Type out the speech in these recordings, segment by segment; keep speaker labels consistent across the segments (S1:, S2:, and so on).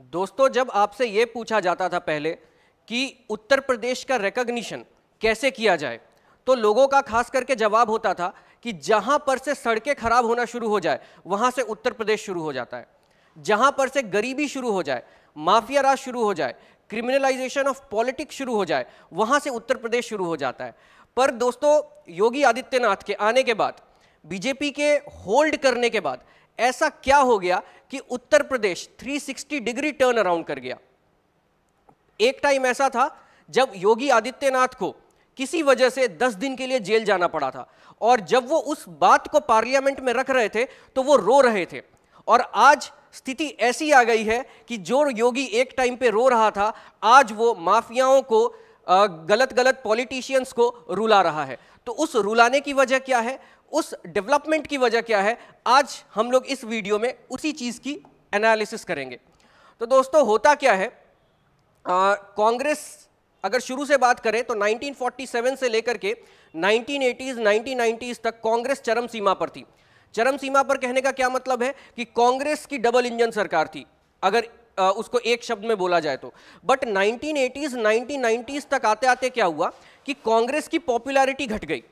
S1: दोस्तों जब आपसे ये पूछा जाता था पहले कि उत्तर प्रदेश का रिकग्निशन कैसे किया जाए तो लोगों का खास करके जवाब होता था कि जहां पर से सड़कें खराब होना शुरू हो जाए वहां से उत्तर प्रदेश शुरू हो जाता है जहां पर से गरीबी शुरू हो जाए माफिया राज शुरू हो जाए क्रिमिनलाइजेशन ऑफ पॉलिटिक्स शुरू हो जाए वहां से उत्तर प्रदेश शुरू हो जाता है पर दोस्तों योगी आदित्यनाथ के आने के बाद बीजेपी के होल्ड करने के बाद ऐसा क्या हो गया कि Uttar Pradesh 360 degree turn around कर गया एक टाइम ऐसा था जब योगी आदित्यनाथ को किसी वजह से 10 दिन के लिए जेल जाना पड़ा था और जब वो उस बात को पार्लियामेंट में रख रहे थे तो वो रो रहे थे और आज स्थिति ऐसी आ गई है कि जो योगी एक टाइम पे रो रहा था आज वो माफियाओं को गलत गलत पॉलिटिशियंस को रुला रहा है तो उस रुलाने की वजह क्या है उस डेवलपमेंट की वजह क्या है आज हम लोग इस वीडियो में उसी चीज़ की एनालिसिस करेंगे तो दोस्तों होता क्या है कांग्रेस अगर शुरू से बात करें तो 1947 से लेकर के 1980s 1990s तक कांग्रेस चरम सीमा पर थी चरम सीमा पर कहने का क्या मतलब है कि कांग्रेस की डबल इंजन सरकार थी अगर आ, उसको एक शब्द में बोला जाए तो बट 1980s 1990s तक आते आते क्या हुआ कि कांग्रेस की पॉपुलैरिटी घट गई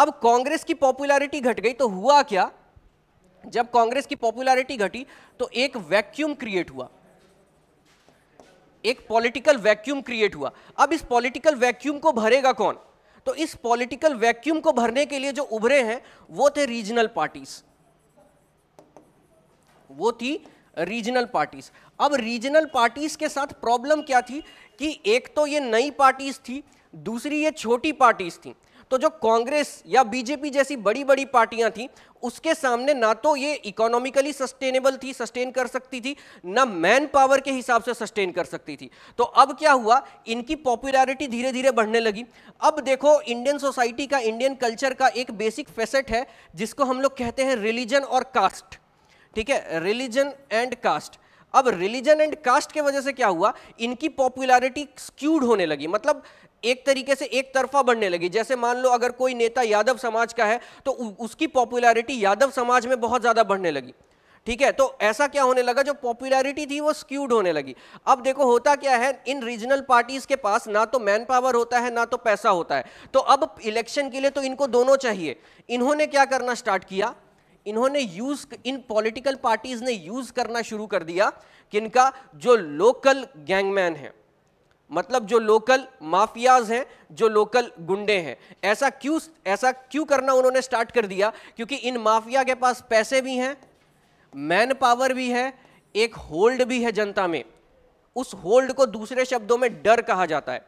S1: अब कांग्रेस की पॉपुलैरिटी घट गई तो हुआ क्या जब कांग्रेस की पॉपुलैरिटी घटी तो एक वैक्यूम क्रिएट हुआ एक पॉलिटिकल वैक्यूम क्रिएट हुआ अब इस पॉलिटिकल वैक्यूम को भरेगा कौन तो इस पॉलिटिकल वैक्यूम को भरने के लिए जो उभरे हैं वो थे रीजनल पार्टीज वो थी रीजनल पार्टीज अब रीजनल पार्टीज के साथ प्रॉब्लम क्या थी कि एक तो ये नई पार्टीज थी दूसरी ये छोटी पार्टीज थी तो जो कांग्रेस या बीजेपी जैसी बड़ी बड़ी पार्टियां थी उसके सामने ना तो ये इकोनॉमिकली सस्टेनेबल थी सस्टेन कर सकती थी ना मैन पावर के हिसाब से सस्टेन कर सकती थी तो अब क्या हुआ इनकी पॉपुलैरिटी धीरे धीरे बढ़ने लगी अब देखो इंडियन सोसाइटी का इंडियन कल्चर का एक बेसिक फेसेट है जिसको हम लोग कहते हैं रिलीजन और कास्ट ठीक है रिलीजन एंड कास्ट अब रिलीजन एंड कास्ट के वजह से क्या हुआ इनकी पॉपुलैरिटी स्क्यूड होने लगी मतलब एक तरीके से एक तरफा बढ़ने लगी जैसे मान लो अगर कोई नेता यादव समाज का है तो उसकी पॉपुलैरिटी यादव समाज में बहुत ज़्यादा बढ़ने लगी ठीक है तो ऐसा क्या होने लगा जो पॉपुलैरिटी थी वो स्क्यूड होने लगी अब देखो होता क्या है इन रीजनल पार्टीज के पास ना तो मैन पावर होता है ना तो पैसा होता है तो अब इलेक्शन के लिए तो इनको दोनों चाहिए इन्होंने क्या करना स्टार्ट किया इन्होंने यूज इन पॉलिटिकल पार्टीज ने यूज करना शुरू कर दिया किनका जो लोकल गैंगमैन है मतलब जो लोकल माफियाज हैं जो लोकल गुंडे हैं ऐसा क्यों ऐसा क्यों करना उन्होंने स्टार्ट कर दिया क्योंकि इन माफिया के पास पैसे भी हैं मैन पावर भी है एक होल्ड भी है जनता में उस होल्ड को दूसरे शब्दों में डर कहा जाता है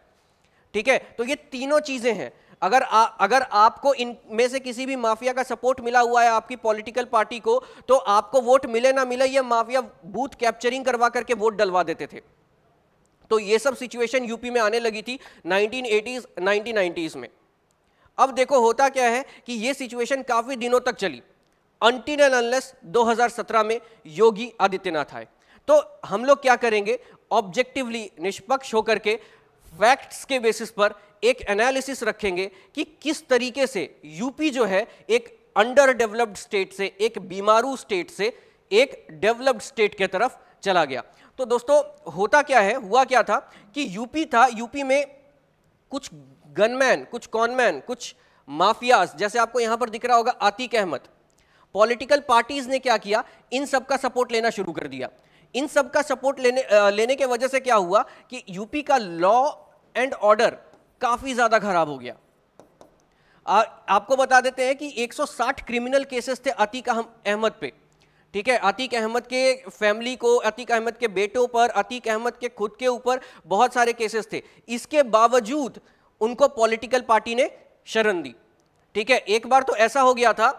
S1: ठीक है तो ये तीनों चीज़ें हैं अगर आ, अगर आपको इनमें से किसी भी माफिया का सपोर्ट मिला हुआ है आपकी पॉलिटिकल पार्टी को तो आपको वोट मिले ना मिले ये माफिया बूथ कैप्चरिंग करवा करके वोट डलवा देते थे तो ये सब सिचुएशन यूपी में आने लगी थी 1980s 1990s में अब देखो होता क्या है कि ये सिचुएशन काफ़ी दिनों तक चली अनटिन एंड अनलेस 2017 में योगी आदित्यनाथ आए तो हम लोग क्या करेंगे ऑब्जेक्टिवली निष्पक्ष होकर के फैक्ट्स के बेसिस पर एक एनालिसिस रखेंगे कि किस तरीके से यूपी जो है एक अंडर डेवलप्ड स्टेट से एक बीमारू स्टेट से एक डेवलप्ड स्टेट के तरफ चला गया तो दोस्तों होता क्या है हुआ क्या था कि यूपी था यूपी में कुछ गनमैन कुछ कॉनमैन कुछ माफियाज जैसे आपको यहां पर दिख रहा होगा आतिक अहमद पॉलिटिकल पार्टीज ने क्या किया इन सब का सपोर्ट लेना शुरू कर दिया इन सब का सपोर्ट लेने लेने के वजह से क्या हुआ कि यूपी का लॉ एंड ऑर्डर काफ़ी ज़्यादा खराब हो गया आ, आपको बता देते हैं कि 160 क्रिमिनल केसेस थे अतीक अहमद पे ठीक है अतीक अहमद के फैमिली को अतीक अहमद के बेटों पर अतीक अहमद के खुद के ऊपर बहुत सारे केसेस थे इसके बावजूद उनको पॉलिटिकल पार्टी ने शरण दी ठीक है एक बार तो ऐसा हो गया था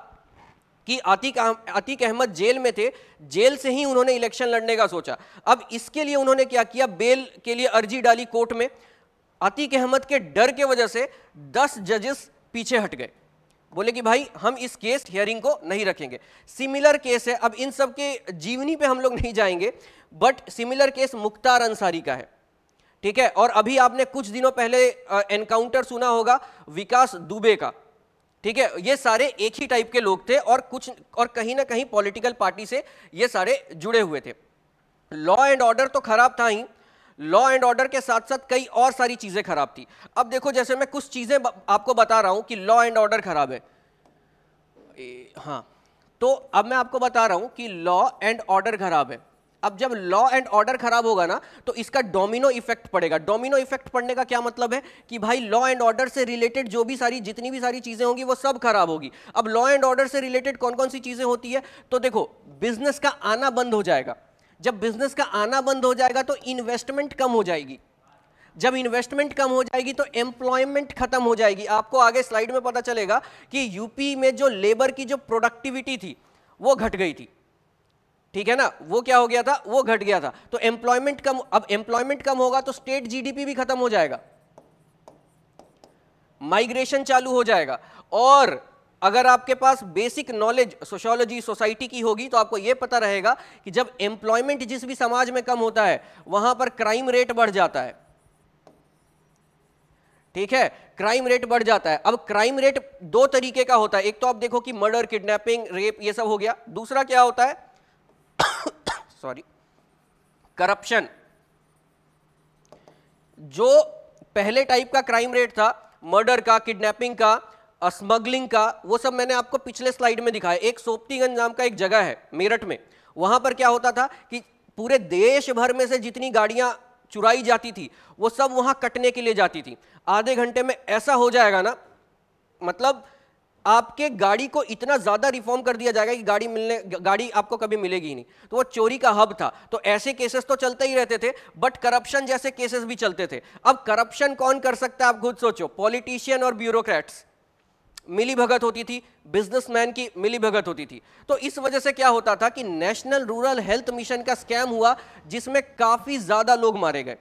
S1: कि अतीक अतीक अहमद जेल में थे जेल से ही उन्होंने इलेक्शन लड़ने का सोचा अब इसके लिए उन्होंने क्या किया बेल के लिए अर्जी डाली कोर्ट में अतीक अहमद के डर के वजह से दस जजेस पीछे हट गए बोले कि भाई हम इस केस हियरिंग को नहीं रखेंगे सिमिलर केस है अब इन सब के जीवनी पे हम लोग नहीं जाएंगे but similar case Mukhtar Ansari का है ठीक है और अभी आपने कुछ दिनों पहले एनकाउंटर सुना होगा विकास दुबे का ठीक है ये सारे एक ही टाइप के लोग थे और कुछ और कहीं ना कहीं पॉलिटिकल पार्टी से ये सारे जुड़े हुए थे लॉ एंड ऑर्डर तो खराब था ही लॉ एंड ऑर्डर के साथ साथ कई और सारी चीज़ें खराब थी अब देखो जैसे मैं कुछ चीज़ें आपको बता रहा हूं कि लॉ एंड ऑर्डर खराब है ए, हाँ तो अब मैं आपको बता रहा हूं कि लॉ एंड ऑर्डर खराब है अब जब लॉ एंड ऑर्डर खराब होगा ना तो इसका डोमिनो इफेक्ट पड़ेगा डोमिनो इफेक्ट पड़ने का क्या मतलब है कि भाई लॉ एंड ऑर्डर से रिलेटेड जो भी सारी जितनी भी सारी चीज़ें होंगी वो सब खराब होगी अब लॉ एंड ऑर्डर से रिलेटेड कौन कौन सी चीज़ें होती है तो देखो बिजनेस का आना बंद हो जाएगा जब बिजनेस का आना बंद हो जाएगा तो इन्वेस्टमेंट कम हो जाएगी जब इन्वेस्टमेंट कम हो जाएगी तो एम्प्लॉयमेंट खत्म हो जाएगी आपको आगे स्लाइड में पता चलेगा कि यूपी में जो लेबर की जो प्रोडक्टिविटी थी वो घट गई थी ठीक है ना वो क्या हो गया था वो घट गया था तो एम्प्लॉयमेंट कम अब एम्प्लॉयमेंट कम होगा तो स्टेट जीडीपी भी खत्म हो जाएगा माइग्रेशन चालू हो जाएगा और अगर आपके पास बेसिक नॉलेज सोशोलॉजी सोसाइटी की होगी तो आपको यह पता रहेगा कि जब एम्प्लॉयमेंट जिस भी समाज में कम होता है वहां पर क्राइम रेट बढ़ जाता है ठीक है क्राइम रेट बढ़ जाता है अब क्राइम रेट दो तरीके का होता है एक तो आप देखो कि मर्डर किडनैपिंग रेप ये सब हो गया दूसरा क्या होता है सॉरी करप्शन जो पहले टाइप का क्राइम रेट था मर्डर का किडनैपिंग का स्मगलिंग का वो सब मैंने आपको पिछले स्लाइड में दिखाया एक सोपतीगंज नाम का एक जगह है मेरठ में वहां पर क्या होता था कि पूरे देश भर में से जितनी गाड़ियां चुराई जाती थी वो सब वहां कटने के लिए जाती थी आधे घंटे में ऐसा हो जाएगा ना मतलब आपके गाड़ी को इतना ज़्यादा रिफॉर्म कर दिया जाएगा कि गाड़ी मिलने गाड़ी आपको कभी मिलेगी ही नहीं तो वो चोरी का हब था तो ऐसे केसेस तो चलते ही रहते थे बट करप्शन जैसे केसेस भी चलते थे अब करप्शन कौन कर सकता है आप खुद सोचो पॉलिटिशियन और ब्यूरोक्रेट्स मिली भगत होती थी बिजनेसमैन की मिली भगत होती थी तो इस वजह से क्या होता था कि नेशनल रूरल हेल्थ मिशन का स्कैम हुआ जिसमें काफ़ी ज़्यादा लोग मारे गए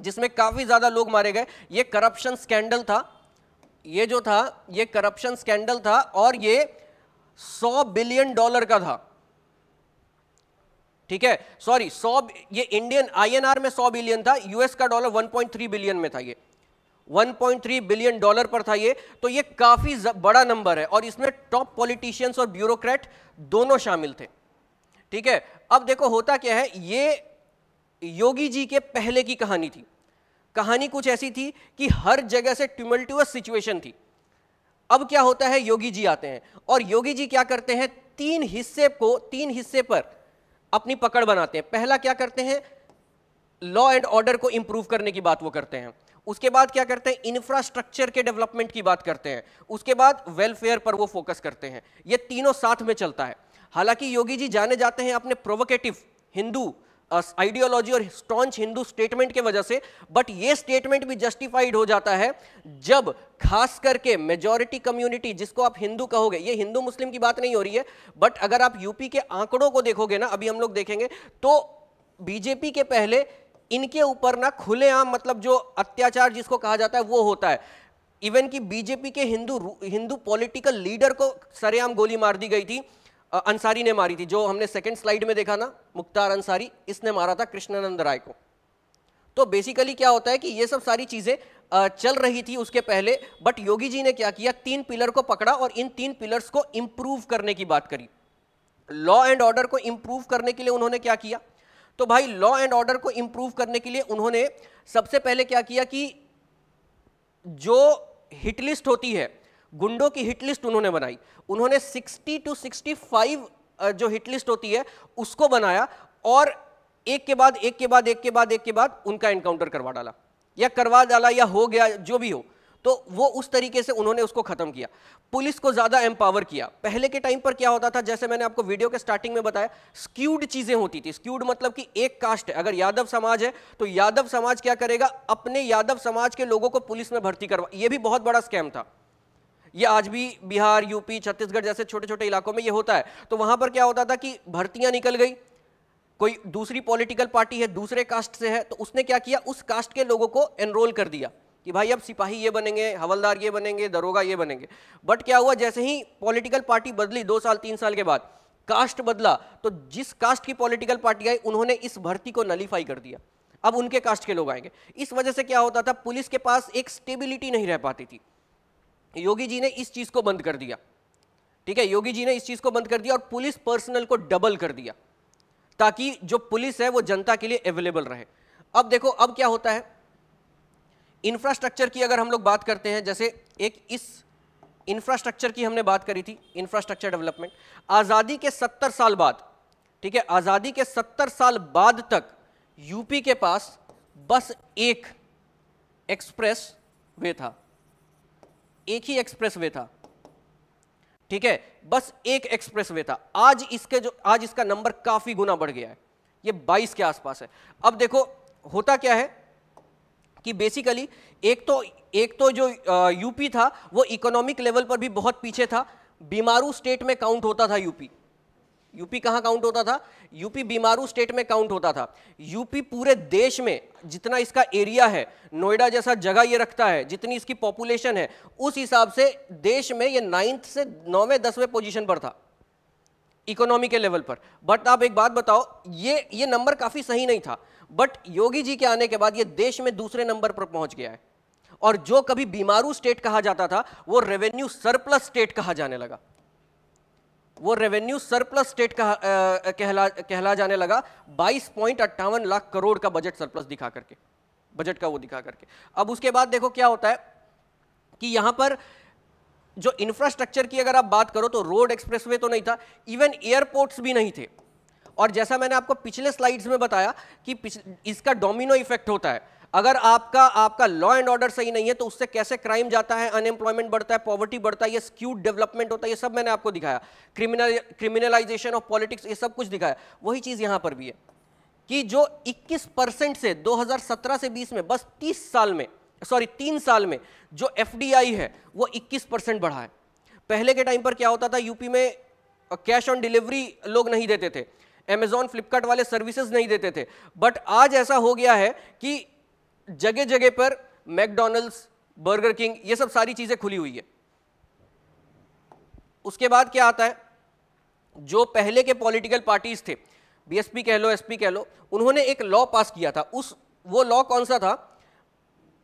S1: जिसमें काफ़ी ज़्यादा लोग मारे गए ये करप्शन स्कैंडल था ये जो था ये करप्शन स्कैंडल था और ये 100 बिलियन डॉलर का था ठीक है सॉरी 100 ये इंडियन आईएनआर में 100 बिलियन था यूएस का डॉलर 1.3 बिलियन में था ये 1.3 बिलियन डॉलर पर था ये तो ये काफ़ी बड़ा नंबर है और इसमें टॉप पॉलिटिशियंस और ब्यूरोक्रेट दोनों शामिल थे ठीक है अब देखो होता क्या है ये योगी जी के पहले की कहानी थी कहानी कुछ ऐसी थी कि हर जगह से ट्यूमल्टुअस सिचुएशन थी अब क्या होता है योगी जी आते हैं और योगी जी क्या करते हैं तीन हिस्से को तीन हिस्से पर अपनी पकड़ बनाते हैं पहला क्या करते हैं लॉ एंड ऑर्डर को इंप्रूव करने की बात वो करते हैं उसके बाद क्या करते हैं इंफ्रास्ट्रक्चर के डेवलपमेंट की बात करते हैं उसके बाद वेलफेयर पर वो फोकस करते हैं ये तीनों साथ में चलता है हालांकि योगी जी जाने जाते हैं अपने प्रोवोकेटिव हिंदू आइडियोलॉजी और स्टॉन्च हिंदू स्टेटमेंट के वजह से बट ये स्टेटमेंट भी जस्टिफाइड हो जाता है जब खास करके मेजॉरिटी कम्युनिटी जिसको आप हिंदू कहोगे ये हिंदू मुस्लिम की बात नहीं हो रही है बट अगर आप यूपी के आंकड़ों को देखोगे ना अभी हम लोग देखेंगे तो बीजेपी के पहले इनके ऊपर ना खुलेआम मतलब जो अत्याचार जिसको कहा जाता है वो होता है इवन कि बीजेपी के हिंदू हिंदू पॉलिटिकल लीडर को सरेआम गोली मार दी गई थी अंसारी ने मारी थी जो हमने सेकंड स्लाइड में देखा ना मुख्तार अंसारी इसने मारा था कृष्णानंद राय को तो बेसिकली क्या होता है कि ये सब सारी चीज़ें चल रही थी उसके पहले बट योगी जी ने क्या किया तीन पिलर को पकड़ा और इन तीन पिलर्स को इंप्रूव करने की बात करी लॉ एंड ऑर्डर को इंप्रूव करने के लिए उन्होंने क्या किया तो भाई लॉ एंड ऑर्डर को इंप्रूव करने के लिए उन्होंने सबसे पहले क्या किया कि जो हिट लिस्ट होती है गुंडों की हिट लिस्ट उन्होंने बनाई उन्होंने 60 टू 65 जो हिट लिस्ट होती है उसको बनाया और एक के बाद एक के बाद एक के बाद एक के बाद उनका एनकाउंटर करवा डाला या करवा डाला या हो गया जो भी हो तो वो उस तरीके से उन्होंने उसको ख़त्म किया पुलिस को ज़्यादा एम्पावर किया पहले के टाइम पर क्या होता था जैसे मैंने आपको वीडियो के स्टार्टिंग में बताया स्क्यूड चीज़ें होती थी स्क्यूड मतलब कि एक कास्ट है अगर यादव समाज है तो यादव समाज क्या करेगा अपने यादव समाज के लोगों को पुलिस में भर्ती करवा यह भी बहुत बड़ा स्कैम था ये आज भी बिहार यूपी छत्तीसगढ़ जैसे छोटे छोटे इलाकों में ये होता है तो वहां पर क्या होता था कि भर्तियां निकल गई कोई दूसरी पॉलिटिकल पार्टी है दूसरे कास्ट से है तो उसने क्या किया उस कास्ट के लोगों को एनरोल कर दिया कि भाई अब सिपाही ये बनेंगे हवलदार ये बनेंगे दरोगा ये बनेंगे बट क्या हुआ जैसे ही पॉलिटिकल पार्टी बदली दो साल तीन साल के बाद कास्ट बदला तो जिस कास्ट की पॉलिटिकल पार्टी आई उन्होंने इस भर्ती को नलीफाई कर दिया अब उनके कास्ट के लोग आएंगे इस वजह से क्या होता था पुलिस के पास एक स्टेबिलिटी नहीं रह पाती थी योगी जी ने इस चीज़ को बंद कर दिया ठीक है योगी जी ने इस चीज़ को बंद कर दिया और पुलिस पर्सनल को डबल कर दिया ताकि जो पुलिस है वो जनता के लिए अवेलेबल रहे अब देखो अब क्या होता है इंफ्रास्ट्रक्चर की अगर हम लोग बात करते हैं जैसे एक इस इंफ्रास्ट्रक्चर की हमने बात करी थी इंफ्रास्ट्रक्चर डेवलपमेंट आज़ादी के 70 साल बाद ठीक है आज़ादी के 70 साल बाद तक यूपी के पास बस एक एक्सप्रेस वे था एक ही एक्सप्रेस वे था ठीक है बस एक एक्सप्रेस वे था आज इसके जो आज इसका नंबर काफ़ी गुना बढ़ गया है ये 22 के आसपास है अब देखो होता क्या है कि बेसिकली एक तो एक तो जो यूपी था वो इकोनॉमिक लेवल पर भी बहुत पीछे था बीमारू स्टेट में काउंट होता था यूपी यूपी कहाँ काउंट होता था यूपी बीमारू स्टेट में काउंट होता था यूपी पूरे देश में जितना इसका एरिया है नोएडा जैसा जगह ये रखता है जितनी इसकी पॉपुलेशन है उस हिसाब से देश में ये नाइन्थ से नौवें दसवें पोजीशन पर था इकोनॉमी के लेवल पर बट आप एक बात बताओ ये ये नंबर काफ़ी सही नहीं था बट योगी जी के आने के बाद ये देश में दूसरे नंबर पर पहुंच गया है और जो कभी बीमारू स्टेट कहा जाता था वो रेवेन्यू सरप्लस स्टेट कहा जाने लगा वो रेवेन्यू सरप्लस स्टेट कहा कहला कहला जाने लगा बाईस पॉइंट अट्ठावन लाख करोड़ का बजट सरप्लस दिखा करके बजट का वो दिखा करके अब उसके बाद देखो क्या होता है कि यहां पर जो इंफ्रास्ट्रक्चर की अगर आप बात करो तो रोड एक्सप्रेसवे तो नहीं था इवन एयरपोर्ट्स भी नहीं थे और जैसा मैंने आपको पिछले स्लाइड्स में बताया कि इसका डोमिनो इफेक्ट होता है अगर आपका आपका लॉ एंड ऑर्डर सही नहीं है तो उससे कैसे क्राइम जाता है अनएम्प्लॉयमेंट बढ़ता है पॉवर्टी बढ़ता है ये स्क्यूड डेवलपमेंट होता है ये सब मैंने आपको दिखाया क्रिमिनल क्रिमिनलाइजेशन ऑफ पॉलिटिक्स ये सब कुछ दिखाया वही चीज़ यहाँ पर भी है कि जो 21 परसेंट से 2017 से 20 में बस 30 साल में सॉरी तीन साल में जो एफ है वो इक्कीस बढ़ा है पहले के टाइम पर क्या होता था यूपी में कैश ऑन डिलीवरी लोग नहीं देते थे अमेजोन फ्लिपकार्ट वाले सर्विसेज नहीं देते थे बट आज ऐसा हो गया है कि जगह जगह पर मैकडोनल्ड्स बर्गर किंग ये सब सारी चीज़ें खुली हुई है उसके बाद क्या आता है जो पहले के पॉलिटिकल पार्टीज थे बीएसपी कह लो एसपी कह लो उन्होंने एक लॉ पास किया था उस वो लॉ कौन सा था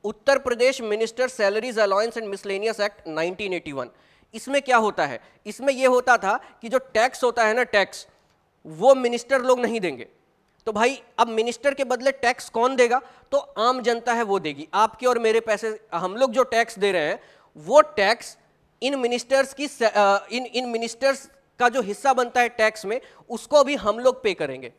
S1: Uttar Pradesh minister salaries allowance and miscellaneous act 1981 इसमें क्या होता है इसमें यह होता था कि जो टैक्स होता है ना टैक्स वो मिनिस्टर लोग नहीं देंगे तो भाई अब मिनिस्टर के बदले टैक्स कौन देगा तो आम जनता है वो देगी आपके और मेरे पैसे हम लोग जो टैक्स दे रहे हैं वो टैक्स इन मिनिस्टर्स की इन इन मिनिस्टर्स का जो हिस्सा बनता है टैक्स में उसको भी हम लोग पे करेंगे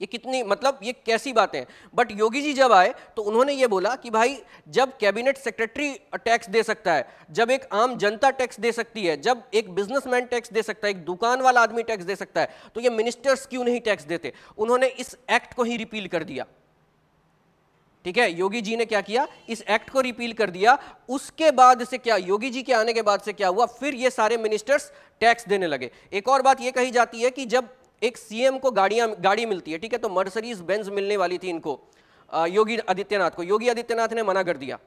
S1: ये कितनी मतलब ये कैसी बातें हैं बट योगी जी जब आए तो उन्होंने ये बोला कि भाई जब कैबिनेट सेक्रेटरी टैक्स दे सकता है जब एक आम जनता टैक्स दे सकती है जब एक बिजनेसमैन टैक्स दे सकता है एक दुकान वाला आदमी टैक्स दे सकता है तो ये मिनिस्टर्स क्यों नहीं टैक्स देते उन्होंने इस एक्ट को ही रिपील कर दिया ठीक है योगी जी ने क्या किया इस एक्ट को रिपील कर दिया उसके बाद से क्या योगी जी के आने के बाद से क्या हुआ फिर ये सारे मिनिस्टर्स टैक्स देने लगे एक और बात ये कही जाती है कि जब एक सीएम को गाड़ियाँ गाड़ी मिलती है ठीक है तो मर्सरीज बेंज मिलने वाली थी इनको योगी आदित्यनाथ को योगी आदित्यनाथ ने मना कर दिया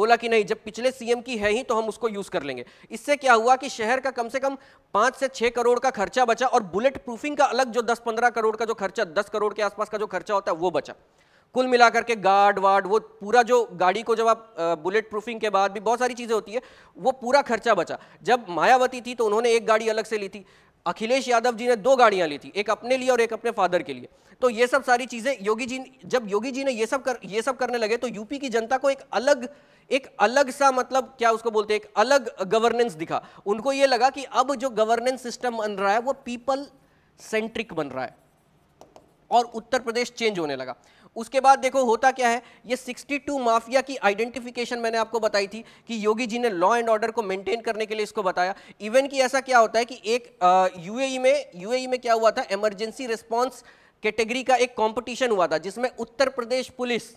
S1: बोला कि नहीं जब पिछले सीएम की है ही तो हम उसको यूज कर लेंगे इससे क्या हुआ कि शहर का कम से कम पांच से छह करोड़ का खर्चा बचा और बुलेट प्रूफिंग का अलग जो दस पंद्रह करोड़ का जो खर्चा दस करोड़ के आसपास का जो खर्चा होता है वो बचा कुल मिलाकर के गार्ड वार्ड वो पूरा जो गाड़ी को जब आप बुलेट प्रूफिंग के बाद भी बहुत सारी चीज़ें होती है वो पूरा खर्चा बचा जब मायावती थी तो उन्होंने एक गाड़ी अलग से ली थी अखिलेश यादव जी ने दो गाड़ियां ली थी एक अपने लिए और एक अपने फादर के लिए तो ये सब सारी चीजें योगी जी जब योगी जी ने ये सब कर ये सब करने लगे तो यूपी की जनता को एक अलग एक अलग सा मतलब क्या उसको बोलते हैं एक अलग गवर्नेंस दिखा उनको ये लगा कि अब जो गवर्नेंस सिस्टम बन रहा है वो पीपल सेंट्रिक बन रहा है और उत्तर प्रदेश चेंज होने लगा उसके बाद देखो होता क्या है ये 62 माफिया की आइडेंटिफिकेशन मैंने आपको बताई थी कि योगी जी ने लॉ एंड ऑर्डर को मेंटेन करने के लिए इसको बताया इवन कि ऐसा क्या होता है कि एक यूएई में यूएई में क्या हुआ था इमरजेंसी रिस्पॉन्स कैटेगरी का एक कॉम्पिटिशन हुआ था जिसमें उत्तर प्रदेश पुलिस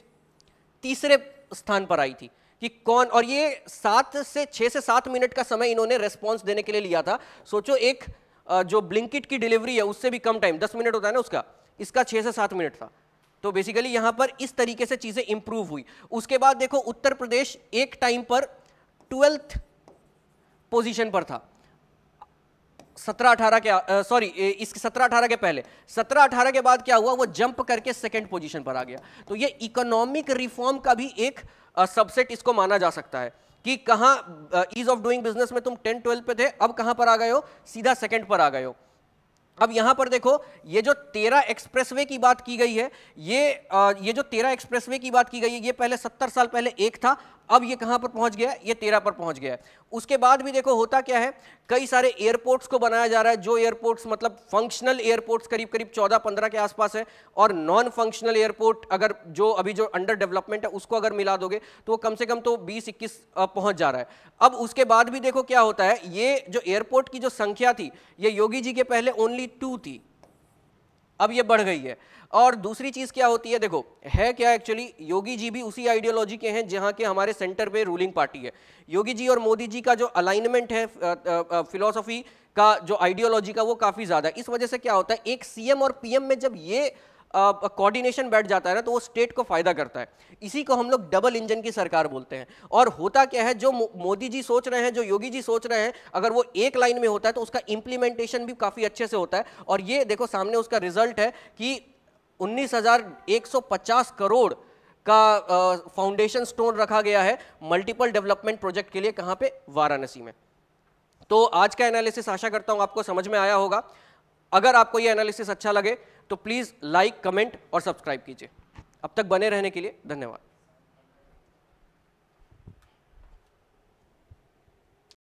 S1: तीसरे स्थान पर आई थी कि कौन और ये सात से छः से सात मिनट का समय इन्होंने रेस्पॉन्स देने के लिए लिया था सोचो एक जो ब्लिंकिट की डिलीवरी है उससे भी कम टाइम दस मिनट होता है ना उसका इसका छः से सात मिनट था तो बेसिकली यहां पर इस तरीके से चीज़ें इंप्रूव हुई उसके बाद देखो उत्तर प्रदेश एक टाइम पर ट्वेल्थ पोजीशन पर था सत्रह अठारह के सॉरी इसके सत्रह अठारह के पहले सत्रह अठारह के बाद क्या हुआ वो जंप करके सेकंड पोजीशन पर आ गया तो ये इकोनॉमिक रिफॉर्म का भी एक सबसेट इसको माना जा सकता है कि कहाँ ईज ऑफ डूइंग बिजनेस में तुम टेन ट्वेल्थ पे थे अब कहां पर आ गए हो सीधा सेकंड पर आ गए हो अब यहां पर देखो ये जो तेरह एक्सप्रेसवे की बात की गई है ये आ, ये जो तेरह एक्सप्रेसवे की बात की गई है ये पहले सत्तर साल पहले एक था अब ये कहां पर पहुंच गया ये तेरह पर पहुंच गया उसके बाद भी देखो होता क्या है कई सारे एयरपोर्ट्स को बनाया जा रहा है जो एयरपोर्ट्स मतलब फंक्शनल एयरपोर्ट्स करीब करीब चौदह पंद्रह के आसपास है और नॉन फंक्शनल एयरपोर्ट अगर जो अभी जो अंडर डेवलपमेंट है उसको अगर मिला दोगे तो वो कम से कम तो बीस इक्कीस पहुंच जा रहा है अब उसके बाद भी देखो क्या होता है ये जो एयरपोर्ट की जो संख्या थी ये योगी जी के पहले ओनली टू थी अब ये बढ़ गई है और दूसरी चीज़ क्या होती है देखो है क्या एक्चुअली योगी जी भी उसी आइडियोलॉजी के हैं जहाँ के हमारे सेंटर पे रूलिंग पार्टी है योगी जी और मोदी जी का जो अलाइनमेंट है फिलोसफी का जो आइडियोलॉजी का वो काफ़ी ज़्यादा इस वजह से क्या होता है एक सीएम और पीएम में जब ये कोऑर्डिनेशन बैठ जाता है ना तो वो स्टेट को फ़ायदा करता है इसी को हम लोग डबल इंजन की सरकार बोलते हैं और होता क्या है जो मोदी जी सोच रहे हैं जो योगी जी सोच रहे हैं अगर वो एक लाइन में होता है तो उसका इंप्लीमेंटेशन भी काफ़ी अच्छे से होता है और ये देखो सामने उसका रिजल्ट है कि पचास करोड़ का फाउंडेशन स्टोन रखा गया है मल्टीपल डेवलपमेंट प्रोजेक्ट के लिए कहाँ पे वाराणसी में तो आज का एनालिसिस आशा करता हूँ आपको समझ में आया होगा अगर आपको ये एनालिसिस अच्छा लगे तो प्लीज़ लाइक कमेंट और सब्सक्राइब कीजिए अब तक बने रहने के लिए धन्यवाद